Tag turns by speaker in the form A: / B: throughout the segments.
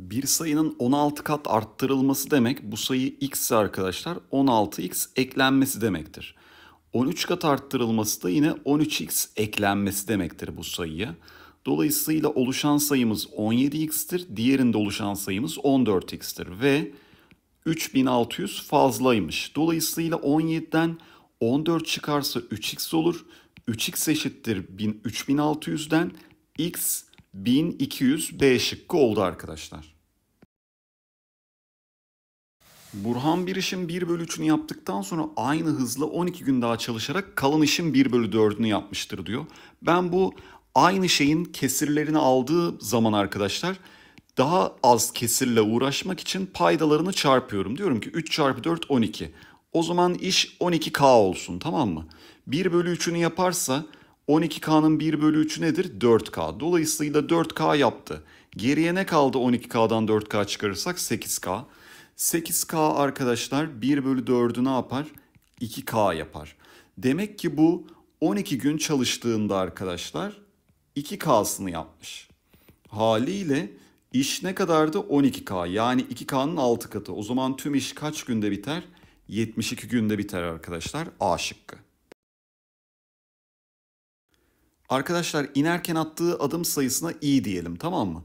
A: Bir sayının 16 kat arttırılması demek bu sayı x ise arkadaşlar 16x eklenmesi demektir. 13 kat arttırılması da yine 13x eklenmesi demektir bu sayıya. Dolayısıyla oluşan sayımız 17x'tir, diğerinde oluşan sayımız 14x'tir ve 3600 fazlaymış. Dolayısıyla 17'den 14 çıkarsa 3x olur. 3x eşittir 3600'den x 1200 D şıkkı oldu arkadaşlar. Burhan bir işin 1 bölü 3'ünü yaptıktan sonra aynı hızla 12 gün daha çalışarak kalan işin 1 bölü 4'ünü yapmıştır diyor. Ben bu aynı şeyin kesirlerini aldığı zaman arkadaşlar daha az kesirle uğraşmak için paydalarını çarpıyorum. Diyorum ki 3 çarpı 4 12. O zaman iş 12K olsun tamam mı? 1 bölü 3'ünü yaparsa 12K'nın 1 bölü 3'ü nedir? 4K. Dolayısıyla 4K yaptı. Geriye ne kaldı 12K'dan 4K çıkarırsak? 8K. 8K arkadaşlar 1 bölü 4'ü ne yapar? 2K yapar. Demek ki bu 12 gün çalıştığında arkadaşlar 2K'sını yapmış. Haliyle iş ne kadardı? 12K yani 2K'nın 6 katı. O zaman tüm iş kaç günde biter? 72 günde biter arkadaşlar A şıkkı. Arkadaşlar inerken attığı adım sayısına i diyelim tamam mı?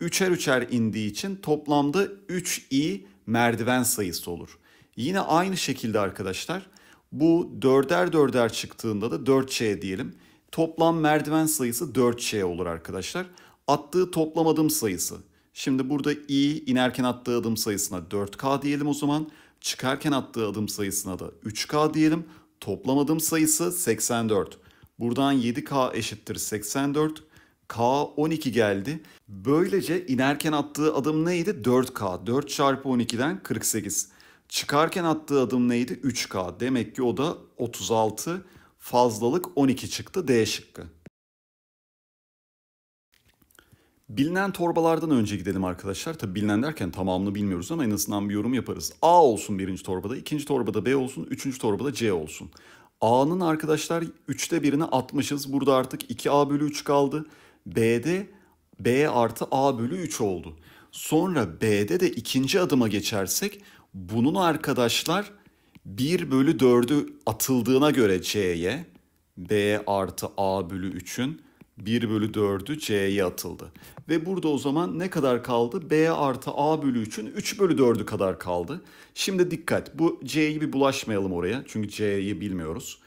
A: Üçer üçer indiği için toplamda 3i merdiven sayısı olur. Yine aynı şekilde arkadaşlar bu dörder dörder çıktığında da 4c diyelim. Toplam merdiven sayısı 4c olur arkadaşlar. Attığı toplam adım sayısı. Şimdi burada i inerken attığı adım sayısına 4k diyelim o zaman. Çıkarken attığı adım sayısına da 3k diyelim. Toplam adım sayısı 84. Buradan 7K eşittir 84. K 12 geldi. Böylece inerken attığı adım neydi? 4K. 4 çarpı 12'den 48. Çıkarken attığı adım neydi? 3K. Demek ki o da 36. Fazlalık 12 çıktı D şıkkı. Bilinen torbalardan önce gidelim arkadaşlar. Tabi bilinen derken tamamını bilmiyoruz ama en azından bir yorum yaparız. A olsun birinci torbada, ikinci torbada B olsun, üçüncü torbada C olsun. A'nın arkadaşlar 3'te birini atmışız. Burada artık 2A bölü 3 kaldı. B'de B artı A bölü 3 oldu. Sonra B'de de ikinci adıma geçersek bunun arkadaşlar 1 bölü 4'ü atıldığına göre C'ye B artı A bölü 3'ün 1 bölü 4'ü C'ye atıldı. Ve burada o zaman ne kadar kaldı? B artı A bölü 3'ün 3 bölü 4'ü kadar kaldı. Şimdi dikkat bu C'yi bir bulaşmayalım oraya. Çünkü C'yi bilmiyoruz.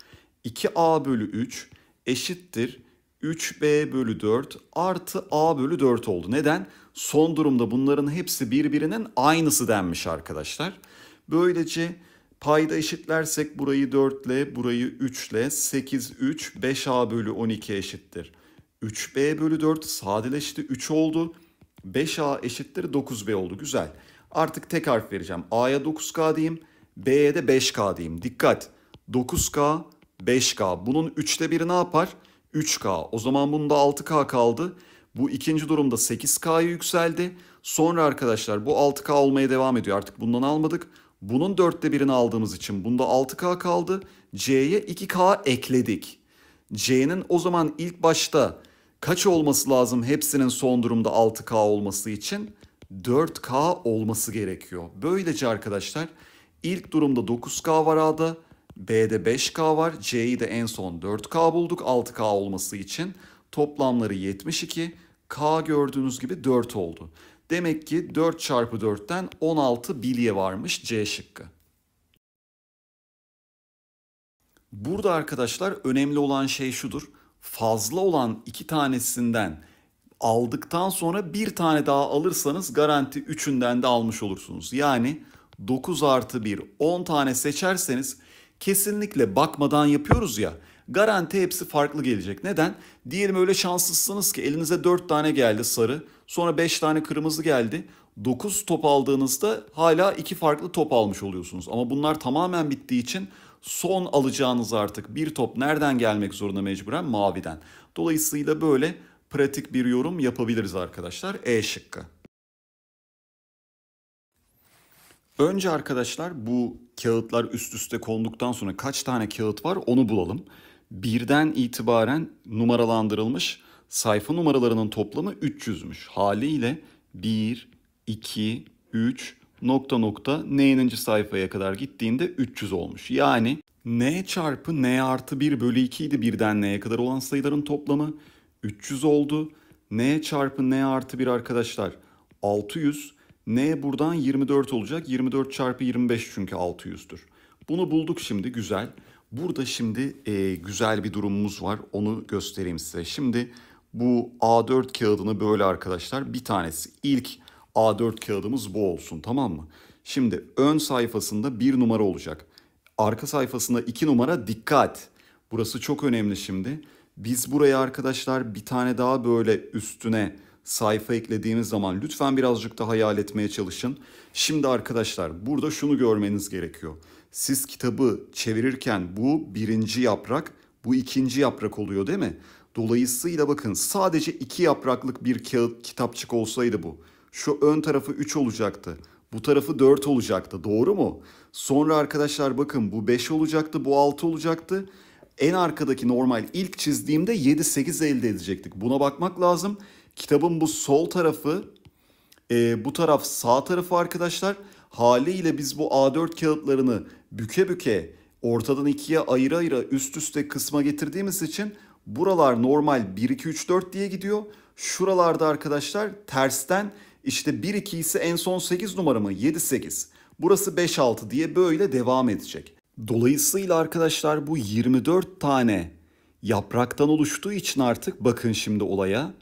A: 2A bölü 3 eşittir 3B bölü 4 artı A bölü 4 oldu. Neden? Son durumda bunların hepsi birbirinin aynısı denmiş arkadaşlar. Böylece payda eşitlersek burayı 4 ile burayı 3 ile 8 3 5A bölü 12 eşittir. 3b bölü 4 sadeleşti 3 oldu. 5a eşittir 9b oldu. Güzel. Artık tek harf vereceğim. A'ya 9K diyeyim. B'ye de 5K diyeyim. Dikkat. 9K, 5K. Bunun 3'te biri ne yapar? 3K. O zaman bunda 6K kaldı. Bu ikinci durumda 8K'ya yükseldi. Sonra arkadaşlar bu 6K olmaya devam ediyor. Artık bundan almadık. Bunun 4'te birini aldığımız için bunda 6K kaldı. C'ye 2K ekledik. C'nin o zaman ilk başta kaç olması lazım hepsinin son durumda 6K olması için? 4K olması gerekiyor. Böylece arkadaşlar ilk durumda 9K var A'da, B'de 5K var, C'yi de en son 4K bulduk 6K olması için. Toplamları 72, K gördüğünüz gibi 4 oldu. Demek ki 4 çarpı 4'ten 16 bilye varmış C şıkkı. Burada arkadaşlar önemli olan şey şudur fazla olan iki tanesinden aldıktan sonra bir tane daha alırsanız garanti üçünden de almış olursunuz. Yani 9 artı 1 10 tane seçerseniz kesinlikle bakmadan yapıyoruz ya garanti hepsi farklı gelecek. Neden? Diyelim öyle şanslısınız ki elinize 4 tane geldi sarı sonra 5 tane kırmızı geldi. 9 top aldığınızda hala 2 farklı top almış oluyorsunuz. Ama bunlar tamamen bittiği için son alacağınız artık bir top nereden gelmek zorunda mecburen? Maviden. Dolayısıyla böyle pratik bir yorum yapabiliriz arkadaşlar. E şıkkı. Önce arkadaşlar bu kağıtlar üst üste konduktan sonra kaç tane kağıt var onu bulalım. Birden itibaren numaralandırılmış sayfa numaralarının toplamı 300'müş. Haliyle 1, 2, 3, nokta nokta n'inci sayfaya kadar gittiğinde 300 olmuş. Yani n çarpı n artı 1 bölü 2 idi birden n'ye kadar olan sayıların toplamı 300 oldu. n çarpı n artı 1 arkadaşlar 600. n buradan 24 olacak. 24 çarpı 25 çünkü 600'dür. Bunu bulduk şimdi güzel. Burada şimdi e, güzel bir durumumuz var. Onu göstereyim size. Şimdi bu A4 kağıdını böyle arkadaşlar bir tanesi ilk A4 kağıdımız bu olsun tamam mı? Şimdi ön sayfasında bir numara olacak. Arka sayfasında iki numara dikkat. Burası çok önemli şimdi. Biz buraya arkadaşlar bir tane daha böyle üstüne sayfa eklediğimiz zaman lütfen birazcık da hayal etmeye çalışın. Şimdi arkadaşlar burada şunu görmeniz gerekiyor. Siz kitabı çevirirken bu birinci yaprak, bu ikinci yaprak oluyor değil mi? Dolayısıyla bakın sadece iki yapraklık bir kağıt kitapçık olsaydı bu şu ön tarafı 3 olacaktı. Bu tarafı 4 olacaktı. Doğru mu? Sonra arkadaşlar bakın bu 5 olacaktı, bu 6 olacaktı. En arkadaki normal ilk çizdiğimde 7 8 elde edecektik. Buna bakmak lazım. Kitabın bu sol tarafı, e, bu taraf sağ tarafı arkadaşlar. Haliyle biz bu A4 kağıtlarını büke büke ortadan ikiye ayıra ayıra üst üste kısma getirdiğimiz için buralar normal 1 2 3 4 diye gidiyor. Şuralarda arkadaşlar tersten işte 1-2 ise en son 8 numaramı 7-8. Burası 5-6 diye böyle devam edecek. Dolayısıyla arkadaşlar bu 24 tane yapraktan oluştuğu için artık bakın şimdi olaya.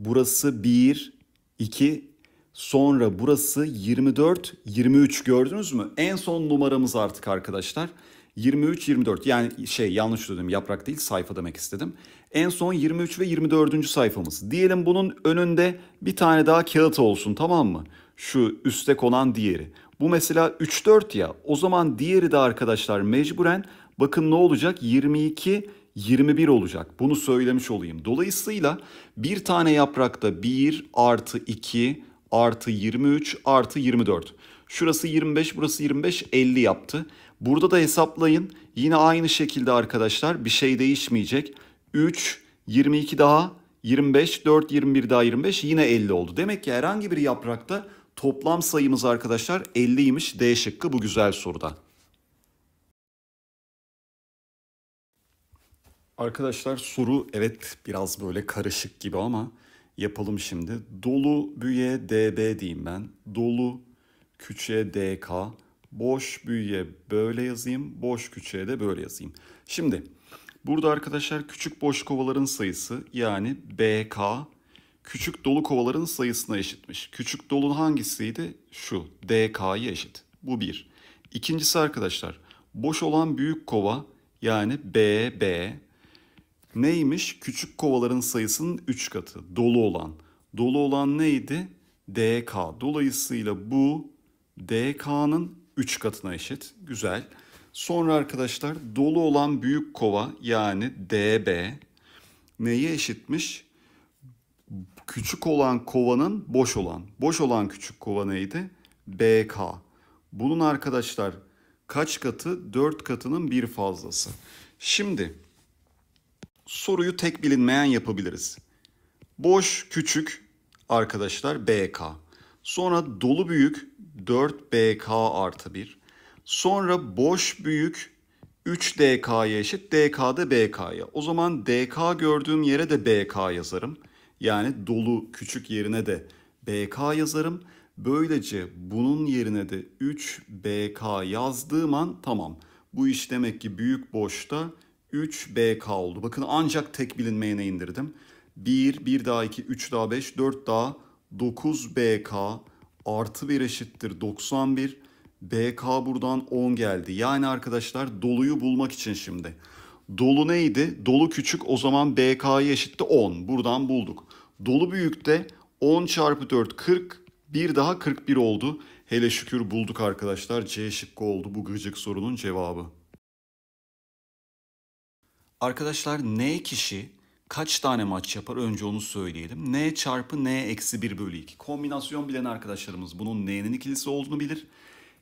A: Burası 1, 2, sonra burası 24, 23 gördünüz mü? En son numaramız artık arkadaşlar. 23-24 yani şey yanlış dedim yaprak değil sayfa demek istedim en son 23 ve 24. sayfamız. Diyelim bunun önünde bir tane daha kağıt olsun tamam mı? Şu üste konan diğeri. Bu mesela 3-4 ya o zaman diğeri de arkadaşlar mecburen bakın ne olacak 22 21 olacak. Bunu söylemiş olayım. Dolayısıyla bir tane yaprakta 1 artı 2 artı 23 artı 24. Şurası 25 burası 25 50 yaptı. Burada da hesaplayın. Yine aynı şekilde arkadaşlar bir şey değişmeyecek. 3, 22 daha, 25, 4, 21 daha 25 yine 50 oldu. Demek ki herhangi bir yaprakta toplam sayımız arkadaşlar 50'ymiş D şıkkı bu güzel soruda. Arkadaşlar soru evet biraz böyle karışık gibi ama yapalım şimdi. Dolu büye DB diyeyim ben. Dolu küçüğe DK. Boş büyüye böyle yazayım. Boş küçüğe de böyle yazayım. Şimdi Burada arkadaşlar küçük boş kovaların sayısı yani BK küçük dolu kovaların sayısına eşitmiş. Küçük dolun hangisiydi? Şu DK'ya eşit. Bu bir. İkincisi arkadaşlar boş olan büyük kova yani BB neymiş? Küçük kovaların sayısının 3 katı dolu olan. Dolu olan neydi? DK. Dolayısıyla bu DK'nın 3 katına eşit. Güzel. Sonra arkadaşlar dolu olan büyük kova yani DB neye eşitmiş? Küçük olan kovanın boş olan. Boş olan küçük kova neydi? BK. Bunun arkadaşlar kaç katı? 4 katının bir fazlası. Şimdi soruyu tek bilinmeyen yapabiliriz. Boş küçük arkadaşlar BK. Sonra dolu büyük 4BK artı 1. Sonra boş büyük 3DK'ya eşit DK'da BK'ya. O zaman DK gördüğüm yere de BK yazarım. Yani dolu küçük yerine de BK yazarım. Böylece bunun yerine de 3BK yazdığım an tamam. Bu iş demek ki büyük boşta 3BK oldu. Bakın ancak tek bilinmeyene indirdim. 1, 1 daha 2, 3 daha 5, 4 daha 9BK artı 1 eşittir 91. BK buradan 10 geldi. Yani arkadaşlar doluyu bulmak için şimdi. Dolu neydi? Dolu küçük o zaman BK'yı eşitti 10. Buradan bulduk. Dolu büyükte 10 çarpı 4 40. Bir daha 41 oldu. Hele şükür bulduk arkadaşlar. C şıkkı oldu bu gıcık sorunun cevabı. Arkadaşlar N kişi kaç tane maç yapar önce onu söyleyelim. N çarpı N eksi 1 bölü 2. Kombinasyon bilen arkadaşlarımız bunun N'nin ikilisi olduğunu bilir.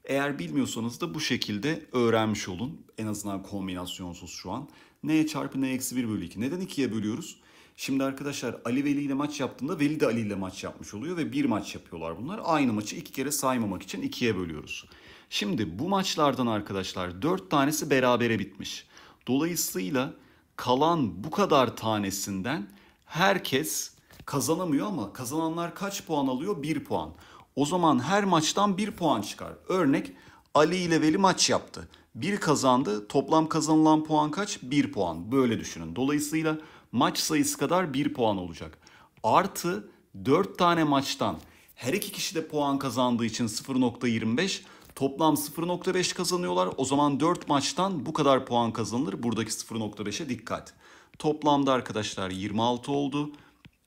A: Eğer bilmiyorsanız da bu şekilde öğrenmiş olun. En azından kombinasyonsuz şu an. n çarpı n eksi 1 bölü 2. Neden 2'ye bölüyoruz? Şimdi arkadaşlar Ali Veli ile maç yaptığında Veli de Ali ile maç yapmış oluyor ve bir maç yapıyorlar bunlar. Aynı maçı iki kere saymamak için ikiye bölüyoruz. Şimdi bu maçlardan arkadaşlar dört tanesi berabere bitmiş. Dolayısıyla kalan bu kadar tanesinden herkes kazanamıyor ama kazananlar kaç puan alıyor? Bir puan. O zaman her maçtan bir puan çıkar. Örnek Ali ile Veli maç yaptı. Bir kazandı. Toplam kazanılan puan kaç? Bir puan. Böyle düşünün. Dolayısıyla maç sayısı kadar bir puan olacak. Artı dört tane maçtan her iki kişi de puan kazandığı için 0.25 toplam 0.5 kazanıyorlar. O zaman 4 maçtan bu kadar puan kazanılır. Buradaki 0.5'e dikkat. Toplamda arkadaşlar 26 oldu.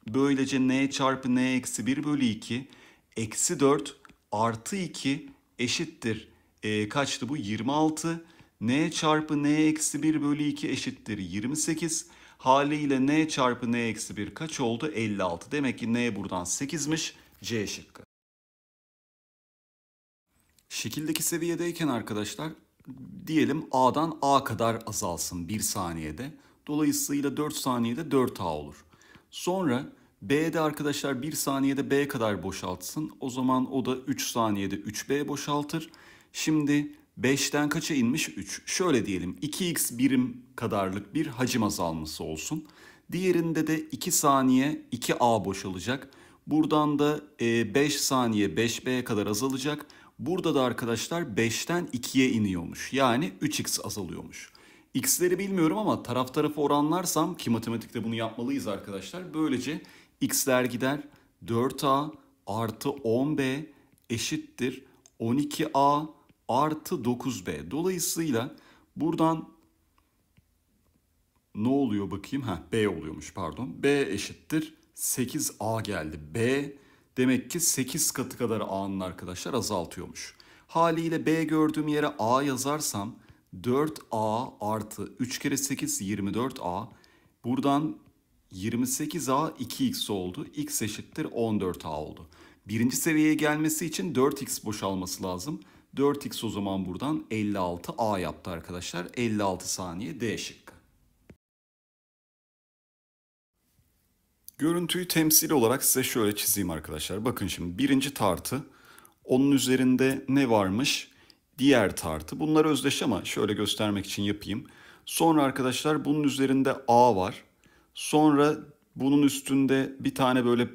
A: Böylece n çarpı n eksi 1 bölü 2 eksi 4 artı 2 eşittir. E, kaçtı bu? 26. n çarpı n eksi 1 bölü 2 eşittir 28. Haliyle n çarpı n eksi 1 kaç oldu? 56. Demek ki n buradan 8'miş. C şıkkı. Şekildeki seviyedeyken arkadaşlar diyelim A'dan A kadar azalsın 1 saniyede. Dolayısıyla 4 saniyede 4A olur. Sonra B'de arkadaşlar 1 saniyede B kadar boşaltsın. O zaman o da 3 saniyede 3B boşaltır. Şimdi 5'ten kaça inmiş? 3. Şöyle diyelim 2x birim kadarlık bir hacim azalması olsun. Diğerinde de 2 saniye 2A boşalacak. Buradan da 5 e, saniye 5B kadar azalacak. Burada da arkadaşlar 5'ten 2'ye iniyormuş. Yani 3x azalıyormuş. X'leri bilmiyorum ama taraf tarafa oranlarsam ki matematikte bunu yapmalıyız arkadaşlar. Böylece x'ler gider. 4a artı 10b eşittir 12a artı 9b. Dolayısıyla buradan ne oluyor bakayım? Ha b oluyormuş pardon. b eşittir 8a geldi. b demek ki 8 katı kadar a'nın arkadaşlar azaltıyormuş. Haliyle b gördüğüm yere a yazarsam 4a artı 3 kere 8 24a. Buradan 28a 2x oldu. x eşittir 14a oldu. Birinci seviyeye gelmesi için 4x boşalması lazım. 4x o zaman buradan 56a yaptı arkadaşlar. 56 saniye D şıkkı. Görüntüyü temsil olarak size şöyle çizeyim arkadaşlar. Bakın şimdi birinci tartı. Onun üzerinde ne varmış? Diğer tartı. Bunlar özdeş ama şöyle göstermek için yapayım. Sonra arkadaşlar bunun üzerinde A var. Sonra bunun üstünde bir tane böyle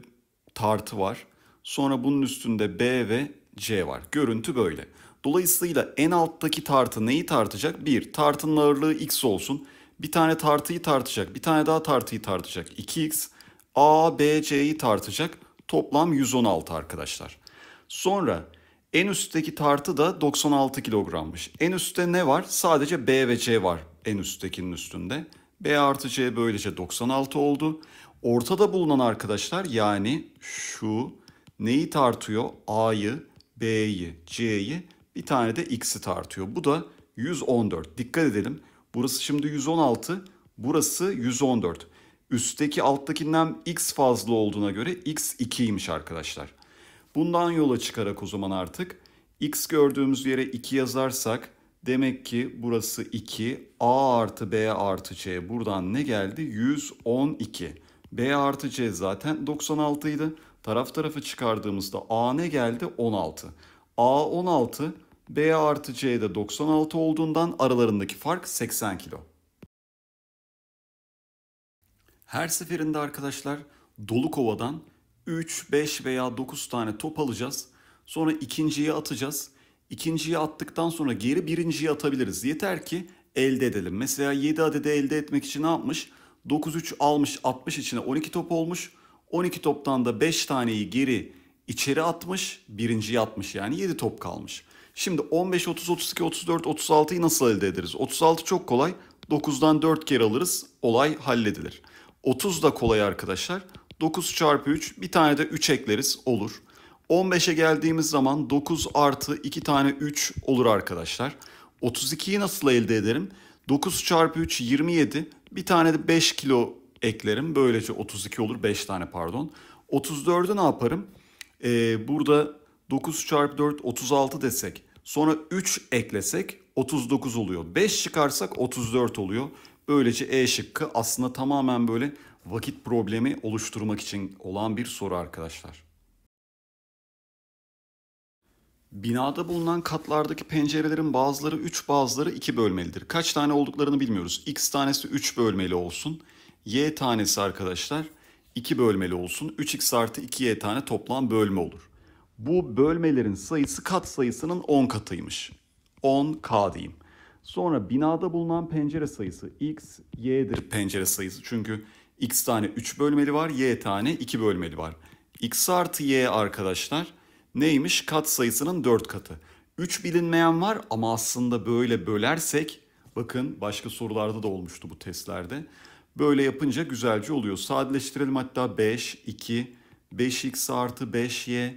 A: tartı var. Sonra bunun üstünde B ve C var. Görüntü böyle. Dolayısıyla en alttaki tartı neyi tartacak? Bir, tartının ağırlığı x olsun. Bir tane tartıyı tartacak. Bir tane daha tartıyı tartacak. 2x. A, B, C'yi tartacak. Toplam 116 arkadaşlar. Sonra en üstteki tartı da 96 kilogrammış. En üstte ne var? Sadece B ve C var en üsttekinin üstünde. B artı C böylece 96 oldu. Ortada bulunan arkadaşlar yani şu neyi tartıyor? A'yı, B'yi, C'yi bir tane de X'i tartıyor. Bu da 114. Dikkat edelim. Burası şimdi 116, burası 114. Üstteki alttakinden X fazla olduğuna göre X 2'ymiş arkadaşlar. Bundan yola çıkarak o zaman artık X gördüğümüz yere 2 yazarsak Demek ki burası 2. A artı B artı C. Buradan ne geldi? 112. B artı C zaten 96 idi. Taraf tarafı çıkardığımızda A ne geldi? 16. A 16, B artı C de 96 olduğundan aralarındaki fark 80 kilo. Her seferinde arkadaşlar dolu kovadan 3, 5 veya 9 tane top alacağız. Sonra ikinciyi atacağız ikinciyi attıktan sonra geri birinciyi atabiliriz. Yeter ki elde edelim. Mesela 7 adede elde etmek için ne yapmış? 9-3 almış 60 içine 12 top olmuş. 12 toptan da 5 taneyi geri içeri atmış. Birinciyi atmış yani 7 top kalmış. Şimdi 15, 30, 32, 34, 36'yı nasıl elde ederiz? 36 çok kolay. 9'dan 4 kere alırız. Olay halledilir. 30 da kolay arkadaşlar. 9 çarpı 3 bir tane de 3 ekleriz olur. 15'e geldiğimiz zaman 9 artı 2 tane 3 olur arkadaşlar. 32'yi nasıl elde ederim? 9 çarpı 3 27. Bir tane de 5 kilo eklerim. Böylece 32 olur. 5 tane pardon. 34'ü ne yaparım? Ee, burada 9 çarpı 4 36 desek. Sonra 3 eklesek 39 oluyor. 5 çıkarsak 34 oluyor. Böylece E şıkkı aslında tamamen böyle vakit problemi oluşturmak için olan bir soru arkadaşlar. Binada bulunan katlardaki pencerelerin bazıları 3 bazıları 2 bölmelidir. Kaç tane olduklarını bilmiyoruz. X tanesi 3 bölmeli olsun. Y tanesi arkadaşlar 2 bölmeli olsun. 3x artı 2y tane toplam bölme olur. Bu bölmelerin sayısı kat sayısının 10 katıymış. 10k diyeyim. Sonra binada bulunan pencere sayısı x, y'dir pencere sayısı. Çünkü x tane 3 bölmeli var, y tane 2 bölmeli var. x artı y arkadaşlar neymiş? Kat sayısının 4 katı. 3 bilinmeyen var ama aslında böyle bölersek bakın başka sorularda da olmuştu bu testlerde. Böyle yapınca güzelce oluyor. Sadeleştirelim hatta 5, 2, 5x artı 5y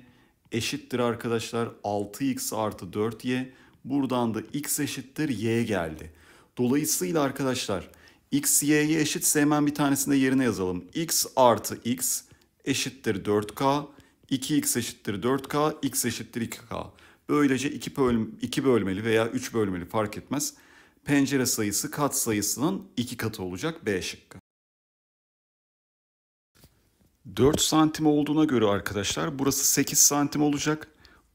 A: eşittir arkadaşlar 6x artı 4y. Buradan da x eşittir y geldi. Dolayısıyla arkadaşlar x y'ye eşitse hemen bir tanesini de yerine yazalım. x artı x eşittir 4k 2x eşittir 4k, x eşittir 2k. Böylece 2, bölüm, 2 bölmeli veya 3 bölmeli fark etmez. Pencere sayısı kat sayısının 2 katı olacak B şıkkı. 4 santim olduğuna göre arkadaşlar burası 8 santim olacak.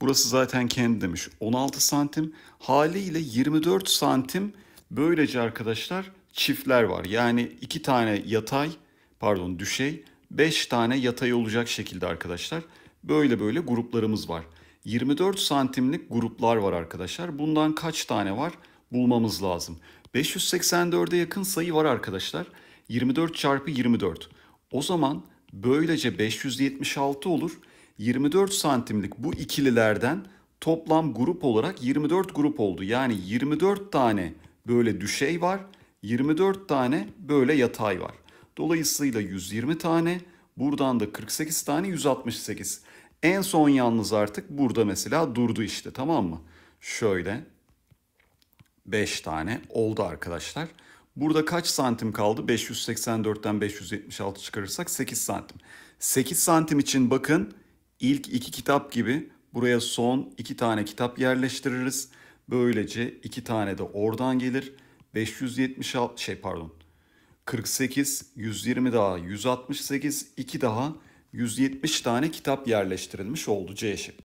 A: Burası zaten kendi demiş 16 santim. Haliyle 24 santim böylece arkadaşlar çiftler var. Yani 2 tane yatay pardon düşey 5 tane yatay olacak şekilde arkadaşlar. Böyle böyle gruplarımız var. 24 santimlik gruplar var arkadaşlar. Bundan kaç tane var bulmamız lazım. 584'e yakın sayı var arkadaşlar. 24 çarpı 24. O zaman böylece 576 olur. 24 santimlik bu ikililerden toplam grup olarak 24 grup oldu. Yani 24 tane böyle düşey var. 24 tane böyle yatay var. Dolayısıyla 120 tane Buradan da 48 tane 168. En son yalnız artık burada mesela durdu işte tamam mı? Şöyle 5 tane oldu arkadaşlar. Burada kaç santim kaldı? 584'ten 576 çıkarırsak 8 santim. 8 santim için bakın ilk iki kitap gibi buraya son iki tane kitap yerleştiririz. Böylece iki tane de oradan gelir. 576 şey pardon 48, 120 daha 168, 2 daha 170 tane kitap yerleştirilmiş oldu C şıkkı.